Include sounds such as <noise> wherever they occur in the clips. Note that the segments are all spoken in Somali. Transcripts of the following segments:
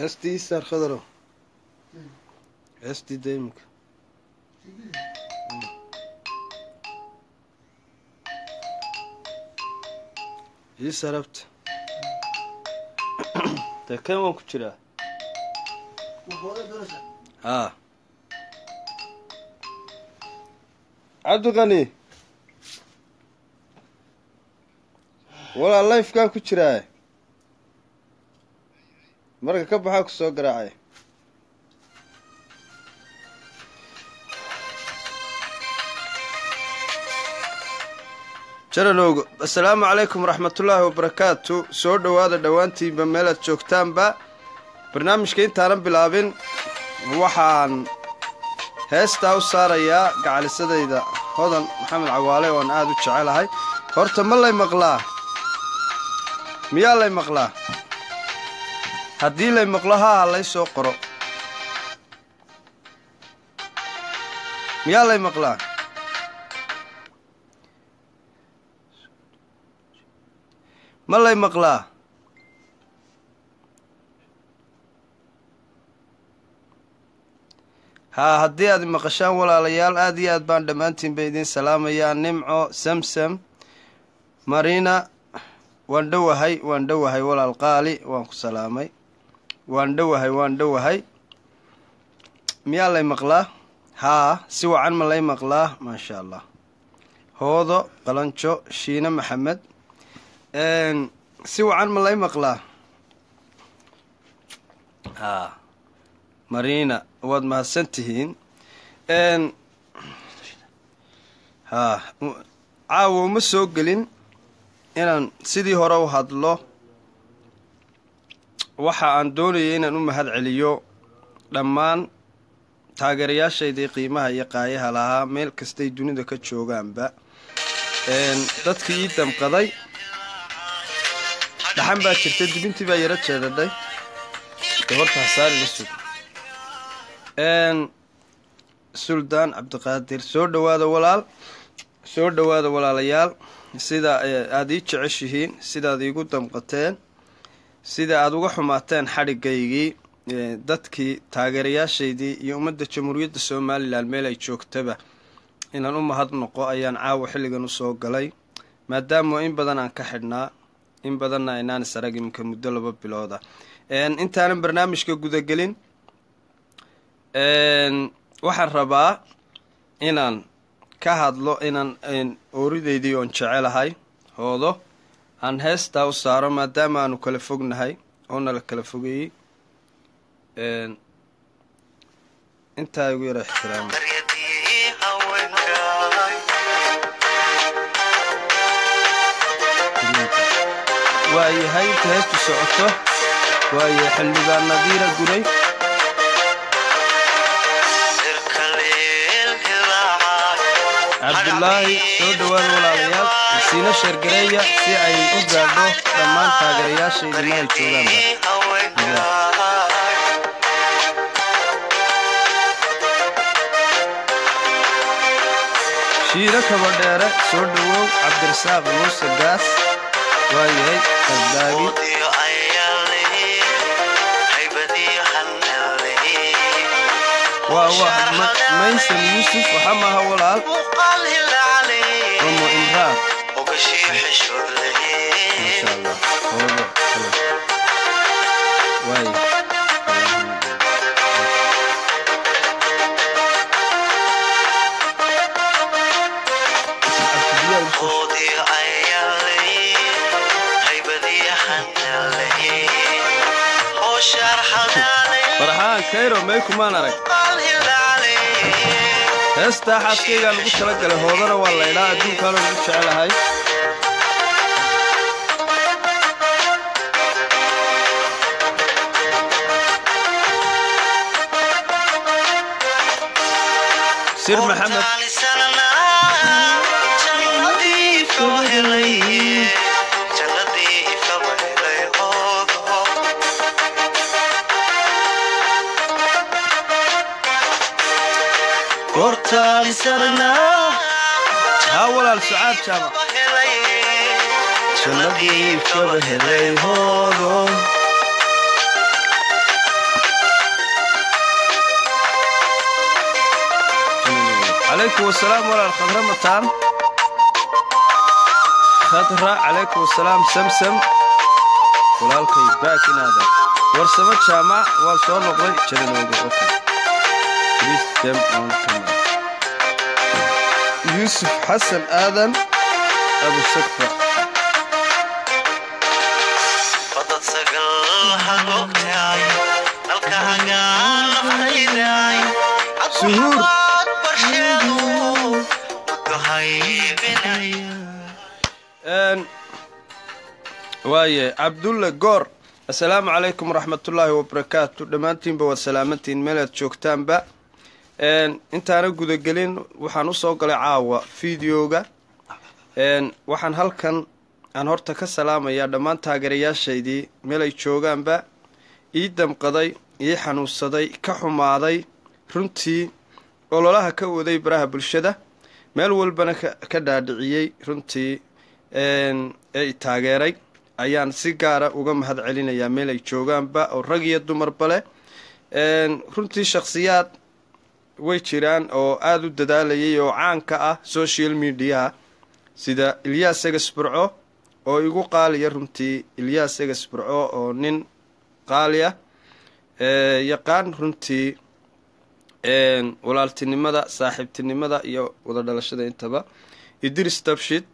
Esti arkadalar o. Esti değil mi? İyi saraptı. <clears throat> Tekrar mı kuçura? Ha. Abdugani. Wala life ka kuçura marka ka baxaa ku garaacay jananoog assalaamu calaykum waraxmatullaahi wabarakaatu soo dhowaada dhowaantiinba meelaad joogtaanba barnaamijka intaanan bilaabin waxaan heestaa u saarayaa gacalisadayda hodan maxamed cawaale ooan aada u jecelahay horta ma lay maqlaa miyaa lay maqlaa haddii lay maqlo haa lay soo qoro miyaa lay maqlaa ma lay maqlaa haa haddii aad maqashaan walaalayaal aad iyo aad baan dhammaantiinba idiin salaamayaa nimco samsam marina waan dhowahay waan dhowahay walaal qaali waan ku salaamay waan dhowahay waan dhowahay miyaa lay maqlaa haa si wacan ma lay maqlaa maasha allah hoodo qalanjo shiine maxamed si wacan ma lay maqlaa haa mariina waad mahadsan tihiin haa caawa uma soo gelin inaan sidii hore u hadlo waxa aan doonayay inaan u mahad celiyo dhammaan taageerayaashaydii qiimaha iyo qaayaha lahaa meel kastay dunida ka joogaanba dadkii ii damqaday dhaxan baa jirtay dibintii baa yaro jeedadhay gabarta hasaarila sug suldaan cabdiqaadir soo dhawaada walaal soo dhowaada walaalayaal sida eh, aada ii jeceshihiin sidaad iigu damqateen sida aada uga xumaateen xadhigaygii dadkii taageerayaashaydii iyo ummadda jamhuuriyadda somalilan meel ay joogtaba inaan u mahad noqo ayaan caawa xilligan usoo galay maadaama in badan aan ka xidhnaa in badanna aynaan isarag iminka muddo laba bilooda intaanan barnaamijka gudagelin waxaan rabaa inaan ka hadlo inaan oorideydii oon jecelahay hoodo aan heestaa u saaro maadaama aanu kala fognahay oo nala kala fogeeyey intaa igu yara ixtiraama waayahay inta heestu socoto waayahay xildhibaan nadiira guray cabdulaahi soo dhowaad walaalayaal siina sheergareeya si ay u gaadho dhammaan taageerayaasheeda meel kabadheere soo dhowow cabdirasaaq muuse gaas waayahay badbaadi وميسم يوسف وحما هولاد وقليل عليه ومو إمهاب وقشيح شرلين إن شاء الله والله واي خذي عيالي هيبة دي حنالي وشرح داني farxaan kayro may kumaan arag heestaa xaaskaygaa lagu tala galay hoodana waa laydhaa adduunkaana lagu jecelahay sir maxamed تالي سرنا تحول الشعب ترى تلقي بشبه ليهورو عليكم السلام ولا الخضرة مطعم خضرة عليكم السلام سمسم ولا القي باكن هذا ورسمت شامع وصول نقضي جلنا وقفوكم بليز تم on camera. يوسف حسن آذن أبو السكفة عبد الله جور السلام عليكم ورحمه الله وبركاته دمانتين بو سلامتين ملت شوكتان بقى intaana gudagelin waxaan usoo galay caawa videoga waxaan halkan aan horta ka salaamayaa dhammaan taageerayaashaydii meel ay joogaanba ii damqaday ii xanuunsaday ka xumaaday runtii ololaha ka waday baraha bulshada meel walbana ka dhaadhiciyey runtii ee taageeray ayaan si gaara uga mahad celinayaa meel ay joogaanba oo rag iyo dumarba leh runtii shakhsiyaad way jiraan oo aada u dadaalayay oo caanka ah social mediaha sida ilyaas egasburco oo igu qaaliya runtii ilyaas egasburco oo nin qaali ah yaqaan runtii walaaltinimada saaxiibtinimada iyo wada dhalashada intaba idris dabshid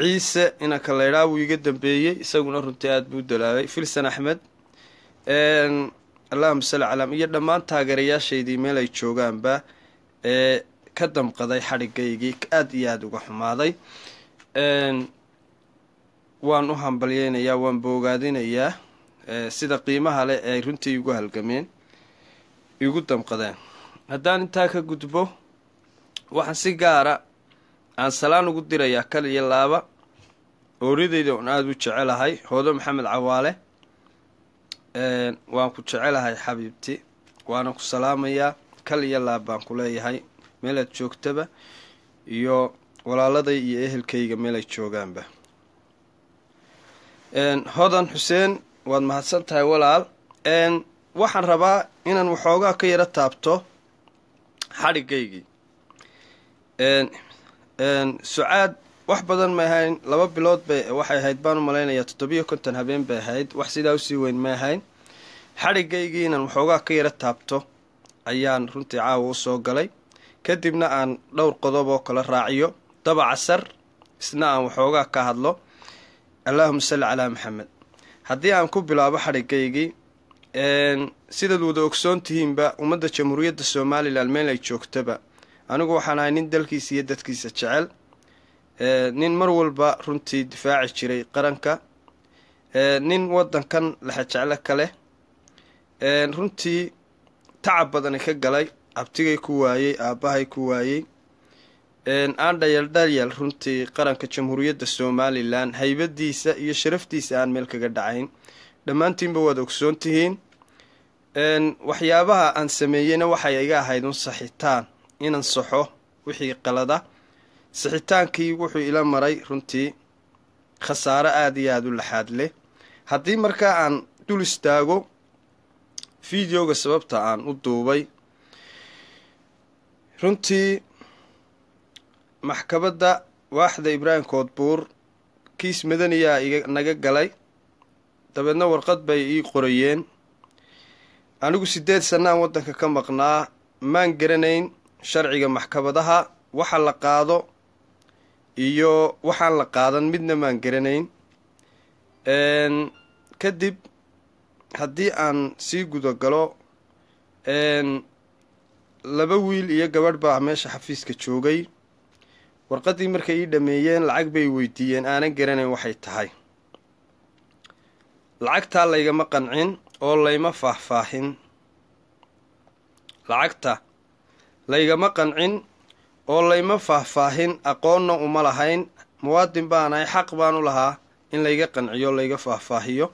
ciise inanka laydhaa wuu iga dambeeyey isaguna runtii aada buu dalaabay filsan axmed allahuma salli calaam iyo dhammaan taageerayaashaydii meel ay joogaanba ee ka damqaday xadhigaygii aada iyo aada uga xumaaday waan u hambalyeynayaa waan boogaadinayaa sida qiimaha leh ee ay runtii igu halgameen igu damqadeen haddaan intaa ka gudbo waxaan si gaara aan salaan ugu dirayaa kal iyo laaba ooridayda oon aada u jecelahay hoodo maxamed cawaale waan ku jecelahay xabiibti waana ku salaamayaa kal iyo laab baan ku leeyahay meelaad joogtaba iyo walaaladay iyo ehelkayga meel ay joogaanba hodan xuseen waad mahadsan tahay walaal waxaan rabaa inaan waxoogaa ka yara taabto xadhigaygii sucaad wax badan ma ahayn laba bilood bay waxay ahayd baan u malaynayaa toddobiyo konton habeen bay ahayd wax sidaa usii weyn ma ahayn xadhiggaygii inaan waxoogaa ka yara taabto ayaan runtii caawa u soo galay kadibna aan dhowr qodob oo kala raaciyo dabaca sar isna aan waxoogaa ka hadlo allaahuma salli calaa maxamed haddii aan ku bilaabo xadhiggaygii sidaad wada ogsoon tihiinba ummadda jamhuuriyadda somalilan meel ay joogtaba anigu waxaan ahay nin dalkiisa iyo dadkiisa jecel nin mar walba runtii difaaci jiray qaranka nin wadankan laxajeclo kaleh runtii tacab badani ka galay abtigay ku waayey aabbahay ku waayey aan dhayaaldhalyal runtii qaranka jamhuuriyadda somalilan haybadiisa iyo sharaftiisa aan meel kaga dhacayn dhammaantiinba waad ogsoon tihiin waxyaabaha aan sameeyeyna waxay iga ahayd un saxitaan inan saxo wixii qalada sixitaankii wuxuu ila maray runtii khasaaro aad iyo aada u laxaad leh haddii markaa aan dul istaago videoga sababta aan u duubay runtii maxkamadda waaxda ibraahim koodbuur kiis madaniyaa naga galay dabeedna warqad bay ii qorayeen anigu siddeed sannaan waddanka ka maqnaa maan garanayn sharciga maxkamadaha waxa la qaado iyo waxaan la qaadan midna maan garanayn kadib haddii aan sii gudagalo laba wiil iyo gabadh baa meesha xafiiska joogay warqaddii markay ii dhammeeyeen lacag bay weydiiyeen aanan garanayn waxay tahay lacagtaa laygama qancin oo layma faahfaahin lacagta laygama qancin oo layma faahfaahin aqoonna uma lahayn muwaadin baanahay xaq baan u lahaa in layga qanciyo layga faahfaahiyo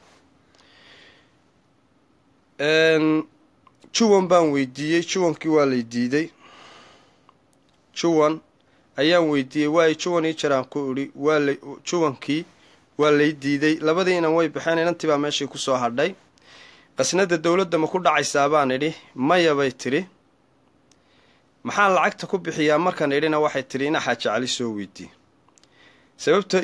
juwan baan weydiiyey juwankii waa lay diiday juwan ayaan weydiiyey waayo ii jaraan ku idhi waala juwankii waa lay diiday labadii inan way baxeen inantii baa meeshii ku soo hadhay qasnada dowladda ma ku dhacaysaa baan idhi maya bay tidhi maxaan lacagta ku bixiyaa markaan idhina waxay tidhi ina xaaja cali soo weydii sababta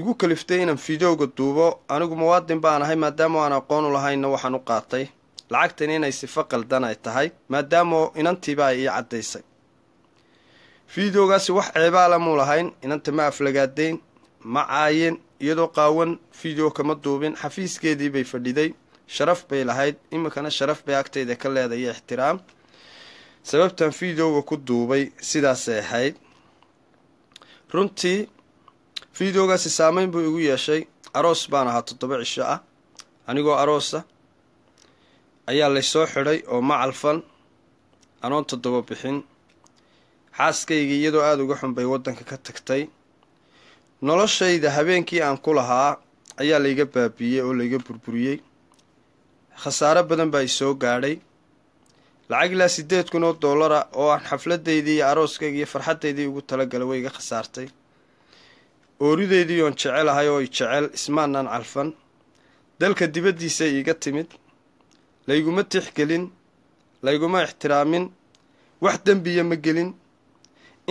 igu kaliftay inaan fideowga duubo anigu muwaadin baan ahay maadaama aan aqoonu lahaynna waxaan u qaatay lacagtan inay sifo qaldan ay tahay maadaamo inantiiba ay ii caddaysay fideogaasi wax ceebaala muu lahayn inanta ma aflagaadeyn ma caayin iyadoo qaawan fideo kama duubin xafiiskeedii bay fadhiday sharaf bay lahayd iminkana sharaf bay agtayda ka leedayo ixtiraam sababtan videoga ku duubay sidaasay ahayd runtii videogaasi saameyn buu igu yeeshay aroos baan ahaa toddoba cisho ah anigoo aroosa ayaa laysoo xidhay oo ma calfan anoon toddoba bixin xaaskaygii iyadoo aada uga xun bay waddanka ka tagtay noloshayda habeenkii aan ku lahaa ayaa layga baabiiyey oo layga burburiyey khasaaro badan baa isoo gaadhay lacag ilaa siddeed kun oo dollara oo aan xafladaydii iyo arooskayga iyo farxaddaydii ugu talagalay way khasaartay ooridaydii oon jecel ahay oo i jecel ismaanaan calfan dalka dibaddiisay iiga timid layguma tixgelin layguma ixtiraamin wax dembiya ma gelin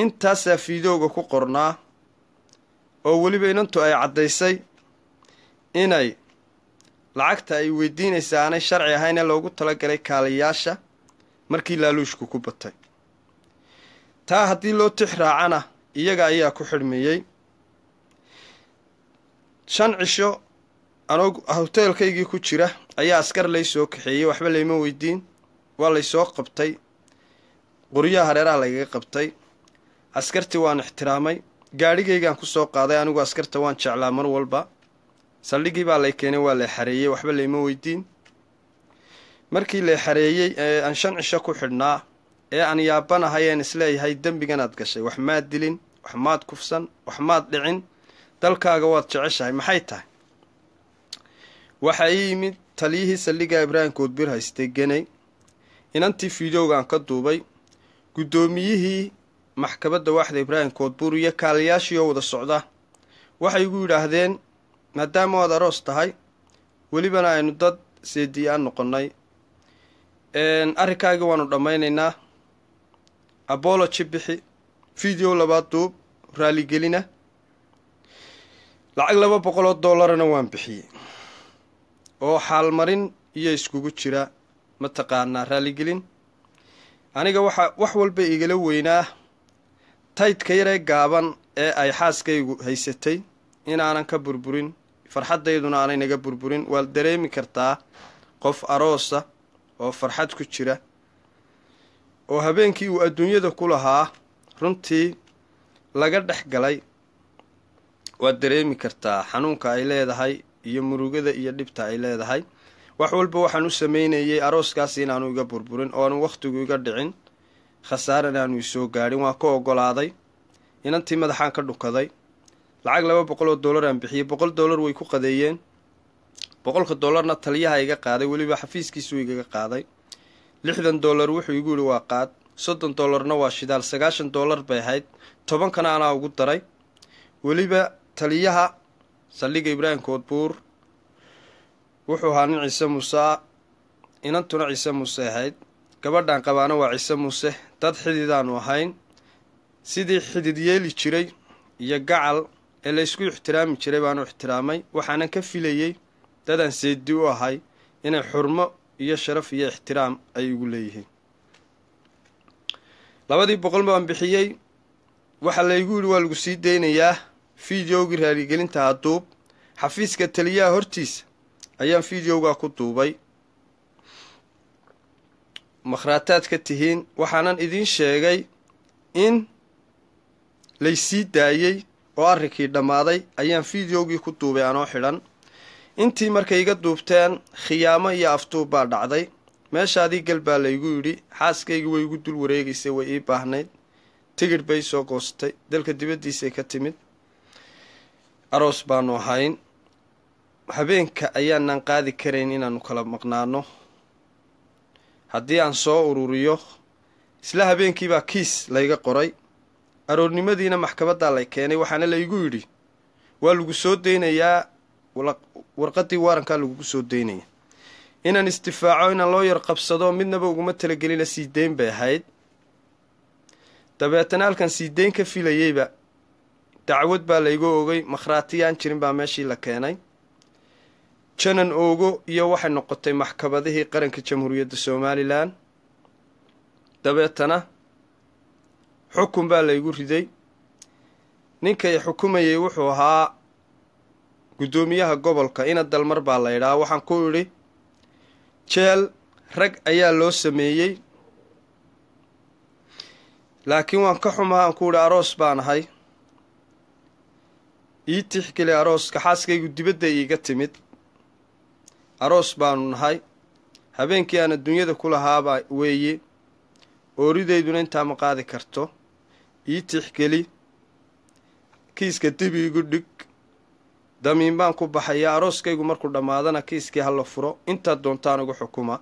intaasaa fiidooga ku qornaa oo weliba inantu ay caddaysay inay lacagta ay weydiinaysa aanay sharci ahayn ee loogu talagalay kaaliyaasha markii laaluushku ku batay taa haddii loo tix raacana iyaga ayaa ku xidhmeeyey shan cisho anugu hoteelkaygii ku jira ayaa askar laysoo kaxeeyey waxba layma weydiin waa laysoo qabtay qoryaha hareeraha lagaga qabtay askartii waan ixtiraamay gaadhigaygaan ku soo qaaday anigu askarta waan jeclaa mar walba saldhigii baa lay keenay waa lay xareeyey waxba layma weydiin markii la xareeyey ee aan shan cisho ku xidhnaa ee aan yaabanahay een isleeyahay dembiganaad gashay wax maad dilin wax maad kufsan wax maad dhicin dalkaaga waad jeceshahay maxay tahay waxaa ii yimid taliyihii saldhigaa ibraahim koodbir haystay genay inantii fideogaan ka duubay guddoomiyihii maxkabadda waaxda ibraahim koodbuur iyo kaaliyaashii oo wada socda waxay igu yidhaahdeen maadaama waad aroos tahay welibana aynu dad seediye a noqonnay arrinkaagii waanu dhammaynaynaa abology bixi video labaad duub raaligelina lacag laba boqol oo dollarna waan bixiyey oo xaalmarin iyo iskugu jira ma taqaanaa raalligelin aniga waxa wax walba igala weynaa taydka yaree gaaban ee ay xaaskaygu haysatay inaanan ka burburin farxaddayduna aanay naga burburin waad dareemi kartaa qof aroosa oo farxad ku jira oo habeenkii uu adduunyada ku lahaa runtii laga dhex galay waad dareemi kartaa xanuunka ay leedahay iyo murugada iyo dhibta ay leedahay wax walba waxaan u samaynayay arooskaas inaanu iga burburin ooanu wakhtigu iga dhicin khasaaranaanu isoo gaadhin waa ka ogolaaday inantii madaxaan ka dhukaday lacag laba boqol oo dollar aan bixiyey boqol dollar way ku qadeeyeen boqolka doolarna taliyaha iga qaaday weliba xafiiskiisuu igaga qaaday lixdan doolar wuxuu igu yidhi waa qaad soddon doolarna waa shidaal sagaashan doolar bay ahayd tobankana anaa ugu daray weliba taliyaha saldhiga ibraahim koodbuur wuxuu ahaa nin ciise muuse inantuna ciise muuse ahayd gabadhan qabaana waa ciise muuse dad xididaanu ahayn sidii xidid yeeli jiray iyo gacal ee laysku ixtiraami jiray baanu ixtiraamay waxaanan ka filayey dadaan seedi u ahay inay xurmo iyo sharaf iyo ixtiraam ay ugu leeyihiin labadii boqol baan bixiyey waxaa laygu yidhi waa lagu sii daynayaa fideogii raaligelinta haduub xafiiska taliyaha hortiisa ayaan fideogaa ku duubay makhraataad ka tihiin waxaanan idiin sheegay in laysii daayey oo arrinkii dhammaaday ayaan fideogii ku duubay anoo xidhan intii markay iga duubteen khiyaamo iyo aftuub baa dhacday meeshaadii gal baa laygu yidhi xaaskayga way igu dul wareegaysay way ii baahnayd tigir bay soo goostay dalka dibaddiisay ka timid aroos baanu ahayn habeenka ayaanaan qaadi karayn inaannu kala maqnaano haddii aan soo ururiyo isla habeenkiibaa kiis layga qoray aroornimadiina maxkamaddaa lay keenay waxaana laygu yidhi waa lagu soo daynayaa warqadii waarankaa lagugu soo daynaya inaan isdifaaco inaan loo yar qabsado midnaba uguma talagelina sii siideyn bay ahayd dabeetana halkan sii siideyn ka filayeyba dacwad baa laygu oogay makhraatiya jirin baa meeshii la keenay janan oogo iyo waxay noqotay maxkamadihii qaranka jamhuuriyadda somalilan dabeetana xukun baa laygu riday ninka xukumayay wuxuu ahaa guddoomiyaha gobolka ina dalmar baa la idhaa waxaan ku idhi jeel rag ayaa loo sameeyey laakiin waan ka xumaha aan ku idhi aroos baan ahay ii tixgeli arooska xaaskaygu dibadda iiga timid aroos baanu nahay habeenkii aan adduunyada ku lahaaba weeye ooridayduna intaa ma qaadi karto ii tixgeli kiiska dibiigu dhig damiin baan ku baxaya arooskaygu markuu dhammaadana kiiskii ha la furo intaad doontaan ugu xukuma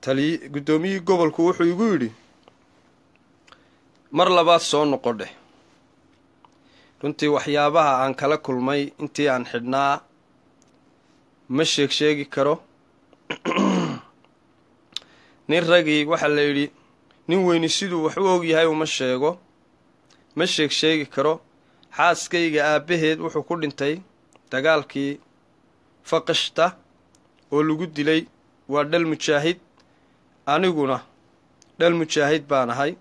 taliy guddoomiyihii gobolku wuxuu igu yidhi mar labaad soo noqo dheh runtii waxyaabaha aan kala kulmay intii aan xidhnaa ma sheeg sheegi karo <clears throat> nin ragii waxaa la yidhi nin weyni siduu wax u og yahay uma sheego ma sheeg sheegi karo xaaskayga aabbaheed wuxuu ku dhintay dagaalkii faqishta oo lagu dilay waa dhal mujaahid aniguna dhal mujaahid baan ahay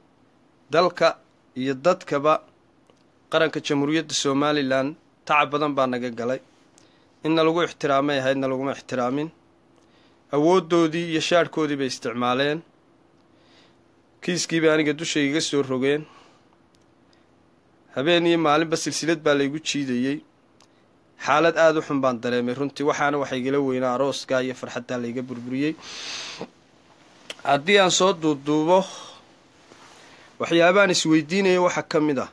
dalka iyo dadkaba qaranka jamhuuriyadda somalilan tacab badan baa naga galay inna lagu ixtiraamay ahaydna laguma ixtiraamin awooddoodii iyo shaadhkoodii bay isticmaaleen kiiskiibay aniga dushaygaga soo rogeen habeen iyo maalinba silsilad baa laygu jiidayey xaalad aada u xun baan dareemay runtii waxaana waxa igala weynaa arooskaa iyo farxaddaa layga burburiyey haddii aan soo duuduubo waxyaabaaan isweydiinaya waxaa ka mid ah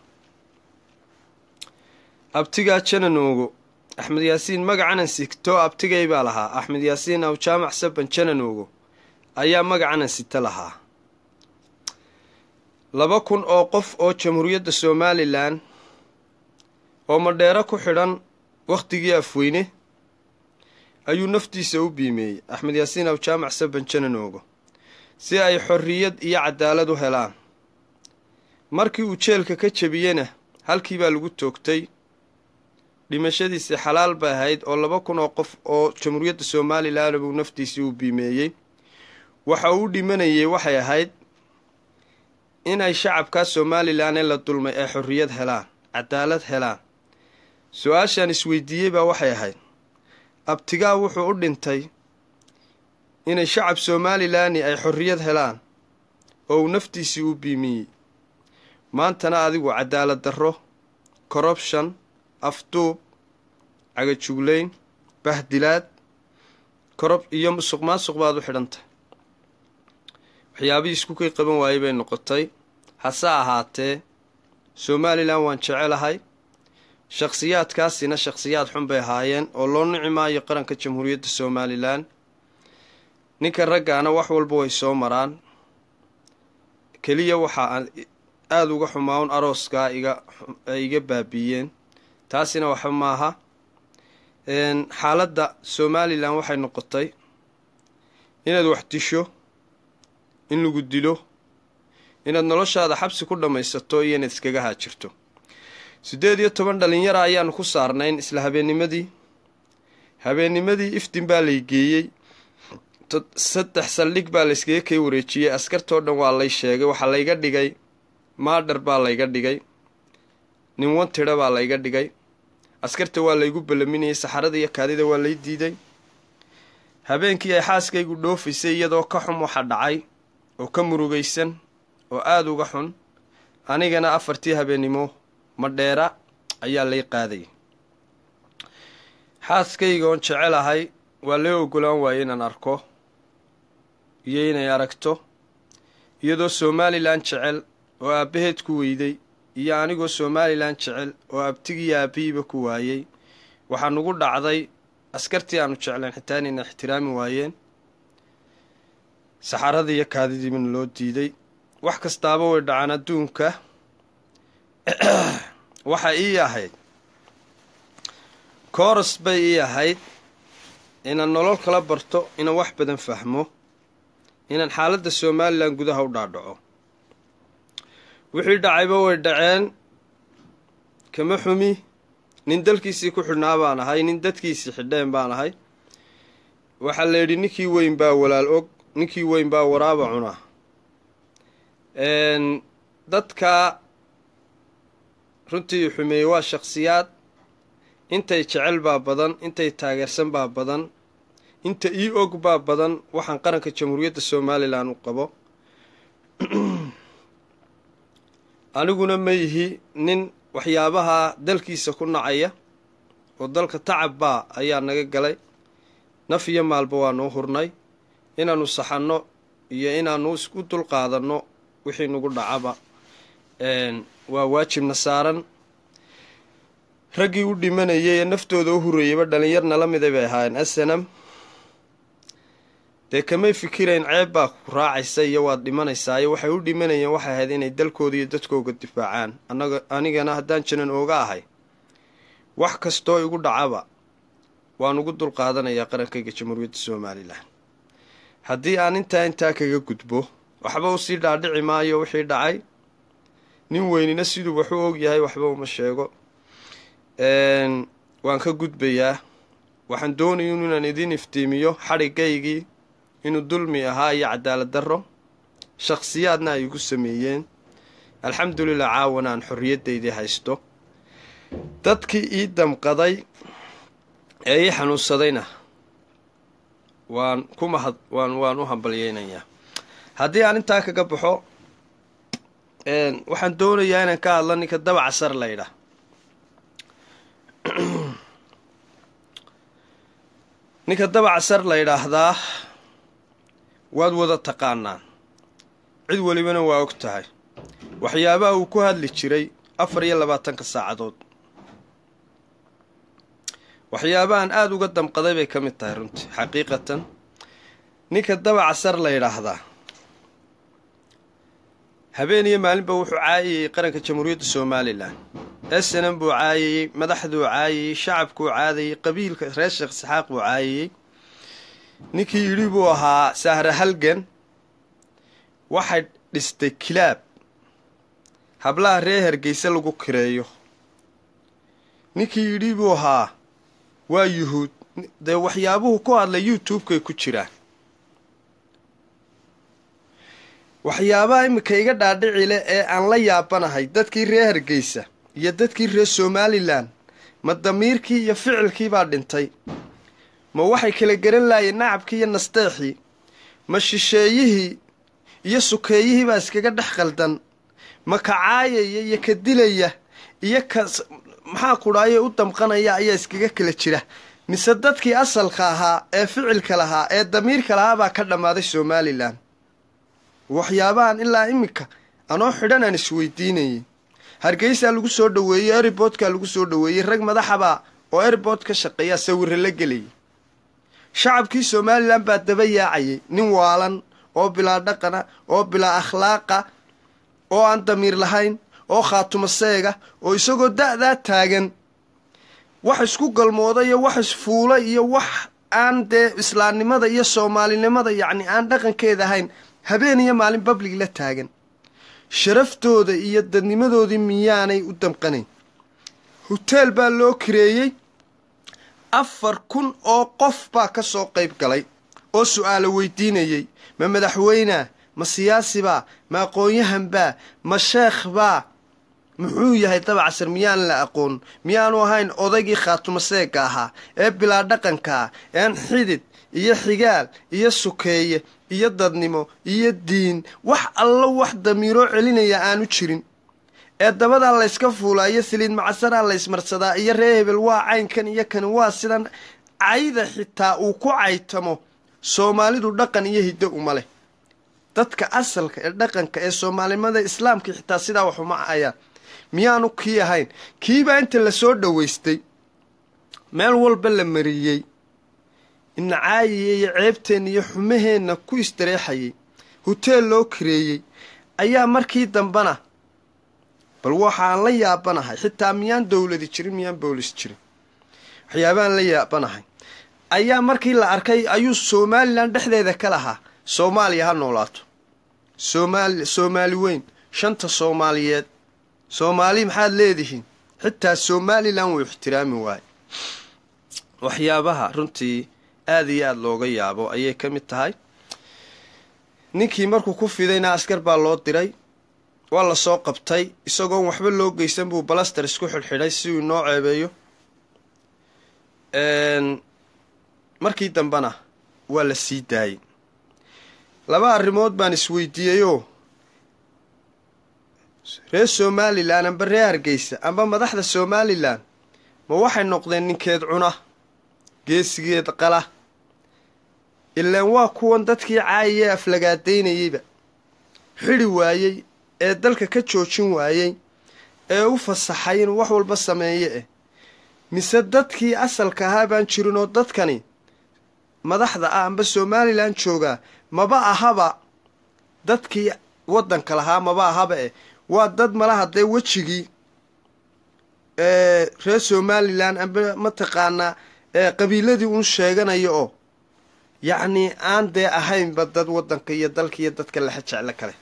abtigaa jananoogo axmed yaasiin magacanan sigto abtigay baa lahaa axmed yaasiin aw jaamac saban jananoogo ayaa magacanan sita lahaa laba kun oo qof oo jamhuuriyadda somalilan oo madheero ku xidhan wakhtigii afweyne ayuu naftiisa u biimeeyey axmed yaasiin aw jaamac saban jananoogo si ay xorriyad iyo cadaalad u helaan markii uu jeelka ka jebiyena halkii baa lagu toogtay dhimashadiisi xalaal bay ahayd oo laba kun oo qof oo jamhuuriyadda somalilan buu naftiisii u biimeeyey waxa uu dhimanayay waxay ahayd inay shacabkaa somalilan ee la dulmay ay xorriyad helaan cadaalad helaan su-aashaan isweydiiyey baa waxay ahayd abtigaa wuxuu u dhintay inay shacab somalilaani ay xorriyad helaan oo uu naftiisii u biimiyey maantana adigu cadaalad darro corrubshon afduub cagajuglayn bahdilaad korob iyo musuq maasuq baad u xidhan waxyaabihii isku kay qaban waayey bay noqotay hase ahaatee somalilan waan jecelahay shakhsiyaadkaasina shakhsiyaad xun bay ahaayeen oo loo nici maayo qaranka jamhuuriyadda somalilan ninka raggaana wax walba way soo maraan keliya waxa aan aada uga xumaa arooskaa iga iga baabiiyeen taasina waxba maaha xaaladda somalilan waxay noqotay inaad wax disho in lagu dilo inaad noloshaada xabsi ku dhammaysato iyo inaad iskaga haajirto siddeed iyo toban dhalinyara ayaanu ku saarnayn isla habeennimadii habeennimadii iftin baa lay geeyey saddex saldhig baa layskaga kay wareejiyey askartoo dhan waa lay sheegay waxaa layga dhigay maadhar baa layga dhigay nin wantira baa layga dhigay askarta waa laygu ballaminayay saxarada iyo kaadida waa lay diiday habeenkii ay xaaskaygu dhoofaysay iyadoo ka xum waxaa dhacay oo ka murugaysan oo aada uga xun anigana afartii habeennimo ma dheera ayaa lay qaaday xaaskayga oon jecelahay waa loo ogolaan waaye inaan arko iyo inay aragto iyadoo somalilan jecel oo aabbaheed ku weyday iyo anigoo somalilan jecel oo abtigiiyo aabbihiiba ku waayey waxaa nugu dhacday askartii aanu jeclayn xitaa inayna ixtiraami waayeen saxaradii iyo kaadidiibana loo diiday wax kastaaba way dhacaan adduunka <clears throat> waxay ii ahayd kooras bay ii ahayd inaan nolol kala barto inaan wax badan fahmo inaan xaaladda somalilan gudaha u dhaadhaco wixii dhacayba way dhaceen kama xumi nin dalkiisii ku xidhnaa baan ahay nin dadkiisii xidheen baan ahay waxaa la yidhi ninkii weyn baa walaal og ninkii weyn baa waraaba cuna dadka runtii xumeeyey waa shakhsiyaad intay jecel baa badan intay taageersan baa badan inta ii og baa badan waxaan qaranka jamhuuriyadda somalilan u qabo <clears throat> aniguna ma yihi nin waxyaabaha dalkiisa ku nacaya oo dalka tacab baa ayaa naga galay naf iyo maalba waa noo hurnay inaanu saxanno iyo inaanu isku dulqaadanno wixii nagu dhacaba waa waajibna saaran raggii u dhimanayay ee naftooda u hurreeyeyba dhalinyarna la mida bay ahaayeen asanam dee kamay fikirayn ceeb baa ku raacaysa iyo waad dhimanaysaa iyo waxay u dhimanayeen waxay ahayd inay dalkooda iyo dadkooga difaacaan anaga anigana haddaan jiran ooga ahay wax kastoo igu dhacaba waan ugu dulqaadanayaa qarankayga jamhuuriyadda somalilan haddii aan intaa intaa kaga gudbo waxba usii dhaadhici maayo wixii dhacay nin weynina siduu wax u og yahay waxba uma sheego waan ka gudbayaa waxaan doonaya inaan idiin iftiimiyo xadhigaygii inuu dulmi ahaa iyo cadaalad darro shakhsiyaadna ay igu sameeyeen alxamdulilah caawana aan xorriyaddaydii haysto dadkii ii damqaday ee ii xanuunsadayna waan ku mahad waan waan u hambalyeynayaa haddii aan intaa kaga baxo waxaan doonayaa inaan ka hadla ninka dabaca sar laydhaah <clears throat> ninka dabaca sar la yidhaahdaa waad wada taqaanaan cid welibana waa og tahay waxyaabaha uu ku hadli jiray afar iyo labaatanka saacadood waxyaabahan aada uga damqaday bay ka mid tahay runtii xaqiiqatan ninka dabaca sar la yidhaahdaa habeen iyo maalinba wuxuu caayayey qaranka jamhuuriyadda somalilan snm buu caayayey madaxduu caayayey shacabkuu caadayey qabiilka reer sheekh isxaaq buu caayayey ninkii yidhi buu ahaa sahra halgan waxay dhistay kilaab hablaha reer hargeysa lagu kireeyo ninkii yidhi buu ahaa waa yuhuud dee waxyaabuhu ku hadlay youtubekay ku jiraan waxyaabaha imika iga dhaadhici leh ee aan la yaabanahay dadkii reer hargeysa iyo dadkii reer somalilan ma damiirkii iyo ficilkii baa dhintay ma waxay kala garan laayeen nacabkii iyo nasteexii ma shisheeyihii iyo sukeeyihii baa iskaga dhex qaldan ma ka caayaya iyo ka dilaya iyo ka maxaa kudhaaye u damqanaya ayaa iskaga kala jira mise dadkii asalka ahaa ee ficilka lahaa ee damiirka lahaa baa ka dhammaaday somalilan waxyaabahan ilaa iminka anoo xidhan aan isweydiinayay hargeysaa lagu soo dhaweeyey erbodkaa lagu soo dhaweeyey rag madaxabaa oo erbord ka shaqeeyaa sawirre la gelayay shacabkii somalilan baa daba yaacayay nin waalan oo bilaa dhaqana oo bilaa akhlaaqa oo aan damiir lahayn oo khaatuma seega oo isagoo da'daa taagan wax isku galmooda iyo wax isfuula iyo wax aan dee islaamnimada iyo soomaalinimada yacni aan dhaqankeed ahayn habeen iyo maalin bablig la taagan sharaftooda iyo dadnimadoodii miyaanay u damqanayn huteel baa loo kireeyey afar kun oo qof baa ka soo qayb galay oo su'aalo weydiinayey ma madaxweynea ma siyaasibaa ma aqoon-yahanbaa ma sheekhbaa muxuu yahay dabacsan miyaan la aqoon miyaanu ahayn odaygii khaatumaseega ahaa ee bilaa dhaqankaa een xidid iyo xigaal iyo sukeeye iyo dadnimo iyo diin wax allo wax damiiroo celinaya aanu jirin ee dabadaa layska fuulaa iyo siliid macasaraa laysmarsadaa iyo ree hebel waa caynkan iyo kan waa sidan cayda xitaa uu ku caytamo soomaalidu dhaqan iyo hiddo uma leh dadka asalka ee dhaqanka ee soomaalinimada islaamka xitaa sidaa wax ayaan miyaanu kii ahayn kiibaa inta la soo dhowaystay meel walba la mariyey caayiya iyo ceebteenna iyo xumaheenna ku istareexayay huteel loo kireeyey ayaa markii dambana bal waxaan la yaabanahay xitaa miyaan dowladi jirin miyaan boolis jirin waxyaabaaan la yaabanahay ayaa markii la arkay ayuu somalilan dhexdeeda ka lahaa soomaaliya ha noolaato somaali soomaali weyn shanta soomaaliyeed soomaali maxaad leedihiin xitaa somalilan wuu ixtiraami waaye waxyaabaha runtii aada iyo aada looga yaabo ayay ka mid tahay ninkii markuu ku fidayna askar baa loo diray waa la soo qabtay isagoon waxba loo geysan buu balaster isku xidhxidhay si uu inoo ceebeeyo markii dambena waa la sii daayey laba arrimood baan isweydiiyeyoo reer somalilan amba reer hargeysa amba madaxda somalilan ma waxay noqdeen ninkeed cuna geesigeed qala ilaan waa kuwan dadkii caayiyee aflagaadaynayeyba xidhi waayey ee dalka ka joojin waayey ee u fasaxay inuu wax walba sameeye eh mise dadkii asalka ahaa baan jirin oo dadkani madaxda ah amba somalilan joogaa maba ahaba dadkii waddanka lahaa maba ahaba eh waa dad malaha dee wejigii reer somalilan amba mataqaanaa qabiiladii uun sheeganaya oo yacnii aan dee ahaynba dad waddanka iyo dalka iyo dadka laxe jeclo kale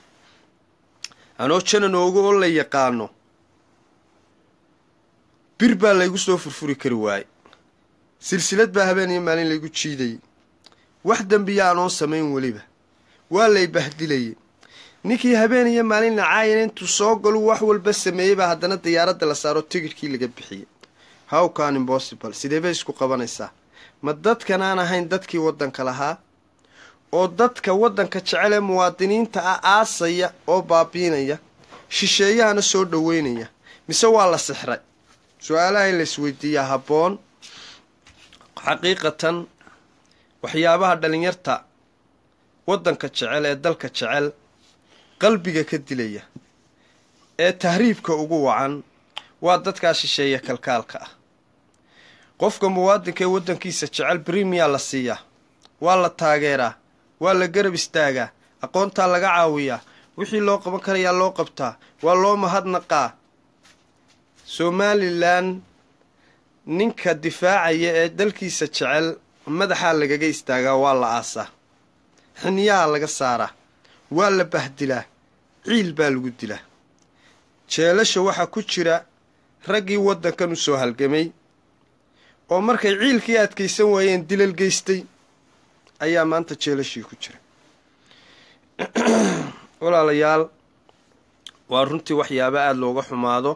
anoo janan oogu oo la yaqaano bir baa laygu soo furfuri kari waaye silsilad baa habeen iyo maalin laygu jiidayay wax dembiya anoon samayn weliba waa lay bahdilayay ninkii habeen iyo maalin nacaayan intuu soo galu wax walba sameeyey baa haddana diyaaradda la saaro tigirkii laga bixiyey howkan imbossibal sidee bay isku qabanaysaa ma dadkan aan ahayn dadkii waddanka lahaa oo dadka waddanka jecel ee muwaadiniinta ah aasaya oo baabiinaya shisheeyahana soo dhoweynaya mise waa la sixray su-aalaha in laisweydiiyaa habboon xaqiiqatan waxyaabaha dhallinyarta waddanka jecel ee dalka jecel qalbiga ka dilaya ee tahriibka ugu wacan waa dadkaa shisheeya kalkaalka ah qofka muwaadinka ee waddankiisa jecel brimiyaa la siiyaa waa la taageeraa waa la garab istaagaa aqoontaa laga caawiyaa wixii loo qaban karayaa loo qabtaa waa loo mahadnaqaa somalilan ninka difaacaya ee dalkiisa jecel madaxaa lagaga istaagaa waa la aasaa xiniyaha laga saaraa waa la bahdilaa ciil baa lagu dilaa jeelasha waxaa ku jira raggii waddankan u soo halgamay oo markay ciilkii adkaysan waayeen dilal geystay ayaa maanta jeelashii ku jira <clears throat> walaalayaal waa runtii waxyaaba aada looga xumaado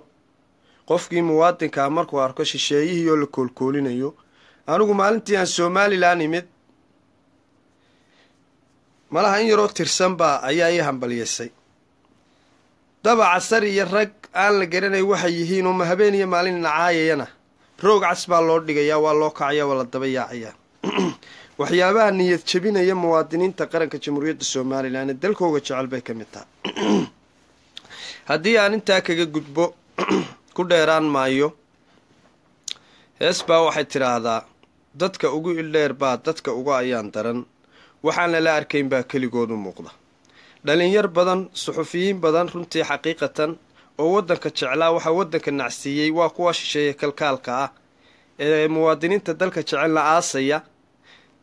qofkii muwaadinkaa ah markuu arko shisheeyihii oo la koolkoolinayo anigu maalintii aan somalilan imid malaha in yaroo tirsan baa ayaa ii hambalyaysay daba casar iyo rag aan la garanay waxay yihiin uma habeen iyo maalin nacaayayana roog cas baa loo dhigayaa waa loo kacaya waa la daba yaacayaa <clears throat> waxyaabaha niyad jebinaya muwaadiniinta qaranka jamhuuriyadda somalilan dalkooga jecel bay ka mid tahay <clears throat> haddii aan intaa kaga gudbo <clears throat> ku dheeraan maayo hees baa waxay tidhaahdaa dadka ugu ildheer baa dadka uga ayaan daran waxaan lala arkayn baa keligood u muuqda dhalinyar badan suxufiyiin badan runtii xaqiiqatan oo waddanka jeclaa waxaa waddanka nacsiiyey waa kuwa shisheeye kalkaalka ah ee muwaadiniinta dalka jecelna aasaya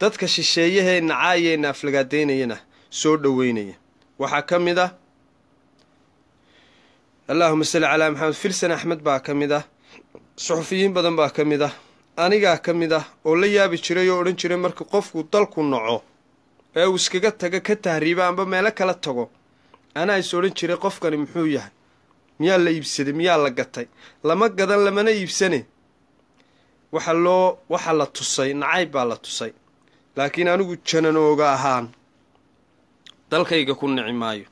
dadka shisheeyahee nacaayee naaflagaadeynayana soo dhoweynaya waxaa ka mid ah allaahuma salli calaa maxamed filsan axmed baa ka mid ah suxufiyiin badan baa ka mid ah anigaa ka mid ah oo la yaabi jiray oo odhan jiray marka qofku dalku noco ee uu iskaga taga ka tahriiba amba meelo kala tago anaa is odhan jiray qofkani muxuu yahay miyaa la iibsaday miyaa la gatay lama gadan lamana iibsane waxa loo waxa la tusay nacayb baa la tusay laakiin anigu jananooga ahaan dalkayga ku nici maayo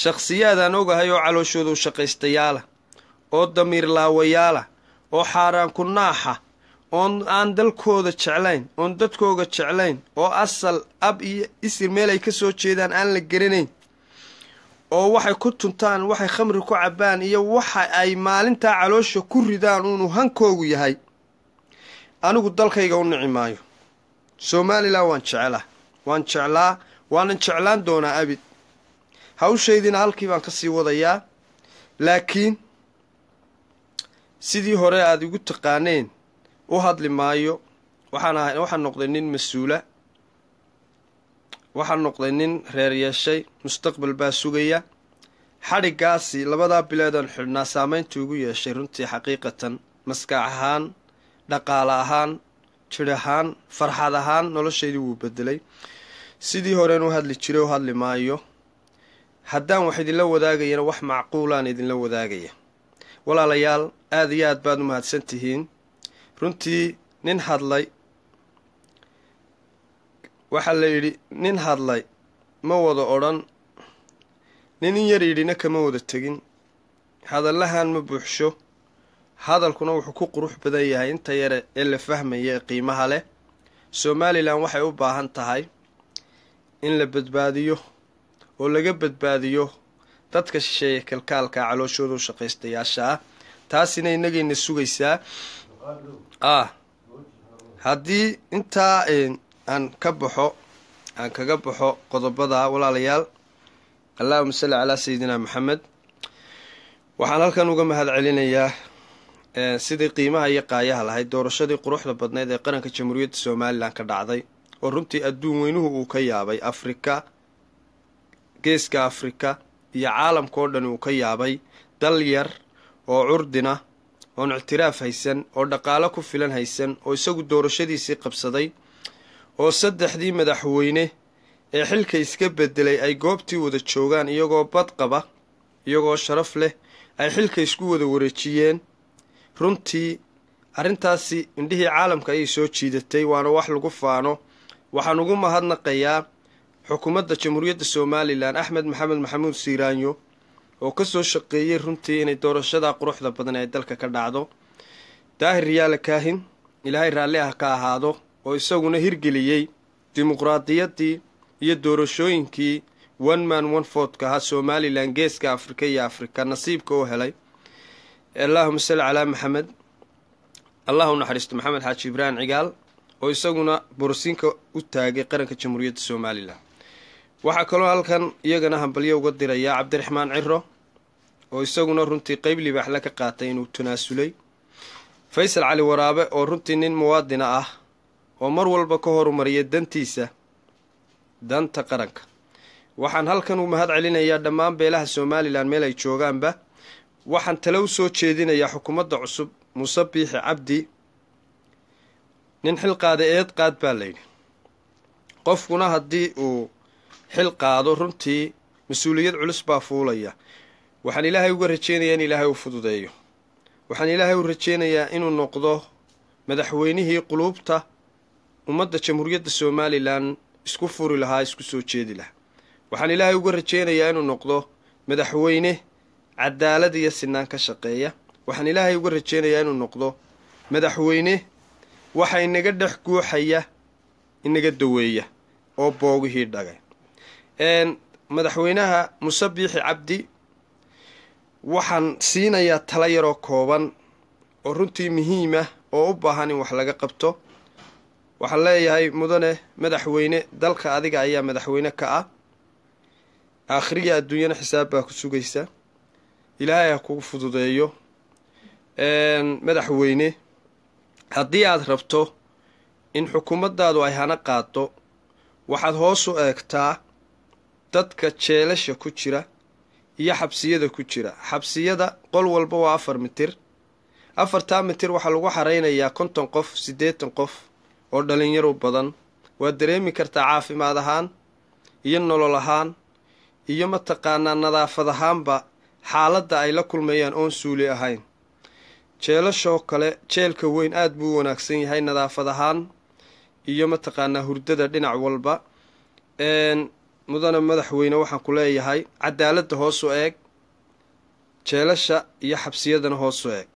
shakhsiyaadaan ogahay oo calooshooda u shaqaystayaalah oo damiir laawayaala oo xaaraan ku naaxa oon aan dalkooda jeclayn oon dadkooga jeclayn oo asal ab iyo isir meel ay ka soo jeedaan aan la garanayn oo waxay ku tuntaan waxay khamri ku cabbaan iyo waxa ay maalintaa caloosha ku ridaan uunu hankoogu yahay anigu dalkayga u nici maayo soomaalilan waan jeclaa waan jeclaa waanan jeclaan doonaa abid hawshaydiina halkii baan ka sii wadayaa laakiin sidii hore aad igu taqaaneen u hadli maayo waxaan ahay waxaan noqday nin mas-uula waxaan noqday nin reer yeeshay mustaqbal baa sugaya xadhiggaasi labadaa biloodaan xidhnaa saameyntii ugu yeeshay runtii xaqiiqatan maskax ahaan dhaqaale ahaan jir ahaan farxad ahaan noloshaydii wuu bedelay sidii horeen u hadli jiray u hadli maayo haddaan wax idinla wadaagayana wax macquulaan idinla wadaagaya walaalayaal aad iyo aad baad u mahadsan tihiin runtii nin hadlay waxaa la yidhi nin hadlay ma wada odhan nin in yar yidhina kama wada tegin hadallahan ma buuxsho hadalkuna wuxuu ku qurux badan yahay inta yare ee la fahmaya ee qiimaha leh somalilan waxay u baahan tahay in la badbaadiyo oo laga badbaadiyo dadka shisheeya kalkaalka calooshooda u shaqaystayaasha ah taasina inagiina sugaysaa ah haddii intaa eh, aan ka baxo aan kaga baxo qodobada walaalayaal allaahuma salli calaa sayidina maxamed waxaan halkan uga mahad celinayaa eh, sidii qiimaha iyo qaayaha lahayd doorashadii quruxda badneyd ee qaranka jamhuuriyadda somalilan ka dhacday oo runtii adduun weynuhu uu ka yaabay afrika geeska afrika iyo caalamka oo dhan uu ka yaabay dal yar oo curdina oon ictiraaf haysan oo dhaqaalo ku filan haysan oo isagu doorashadiisii qabsaday oo saddexdii madaxweyne ee xilka iska bedelay ay goobtii wada joogaan iyagoo badqaba iyagoo sharaf leh ay xilka isku wada wareejiyeen runtii arrintaasi indhihii caalamka ayay soo jiidatay waana wax lagu faano waxaan ugu mahadnaqayaa xukuumadda jamhuuriyadda somalilan axmed maxamed maxamuud siiraanyo oo kasoo shaqeeyey runtii inay doorashada quruxda badan ee dalka ka dhacdo daahir riyaale kaahin ilaahay raalli ah ka ahaado oo isaguna hirgeliyey dimuqraadiyaddii iyo doorashooyinkii one man one fordka ahaa somalilan geeska afrika iyo afrika nasiibka u helay allaahuma salli calaa maxamed allah u naxariisto maxamed xaaji ibraahim cigaal oo isaguna boorsiinka u taagay qaranka jamhuuriyadda somalilan waxaa kaloo halkan iyagana hambalyo uga dirayaa cabdiraxmaan ciro oo isaguna runtii qeyb libaaxla ka qaatay inuu tunaasulay faysal cali waraabe oo runtii nin muwaadina ah oo mar walba ka horumariya dantiisa danta qaranka waxaan halkan u mahad celinayaa dhammaan beelaha somalilan meel ay joogaanba waxaan tale u soo jeedinayaa xukuumadda cusub muuse biixi cabdi nin xilqaada eed qaad baa layidhi qofkuna haddii uu xil qaado runtii mas-uuliyad culus baa fuulaya waxaan ilaahay uga rajeynayaa in ilaahay u fududeeyo waxaan ilaahay u rajaynayaa inuu noqdo madaxweynihii quluubta ummadda jamhuuriyadda somalilan isku furi lahaa isku soo jeedi lahaa waxaan ilaahay uga rajeynayaa inuu noqdo madaxweyne cadaalad iyo sinaan ka shaqeeya waxaan ilaahay uga rajeynayaa inuu noqdo madaxweyne waxa inaga dhex guuxaya inaga daweeya oo boogihii dhagay madaxweynaha musabixi cabdi waxaan siinayaa tala yaroo kooban oo runtii muhiim ah oo u baahan in wax laga qabto waxaan leeyahay mudane madaxweyne dalka adiga ayaa madaxweyne ka ah aakhiriga adduunyana xisaab baa ku sugaysa ilaahay ha kugu fududeeyo madaxweyne haddii aad rabto in xukuumaddaadu ay hana qaado waxaad hoos u eegtaa dadka jeelasha ku jira iyo xabsiyada ku jira xabsiyada qol walba waa afar mitir afartaa mitir waxaa lagu xaraynayaa konton qof siddeetan qof oo dhallinyaro badan waa dareemi kartaa caafimaad ahaan iyo nolol ahaan iyo mataqaanaa nadaafad ahaanba xaaladda ay la kulmayaan oon suuli ahayn jeelashoo kale jeelka weyn aad buu wanaagsan yahay nadaafad ahaan iyo mataqaanaa hurdada dhinac walba mudana madaxweyne waxaan ku leeyahay cadaaladda hoosu eeg jeelasha iyo xabsiyadana hoosu eeg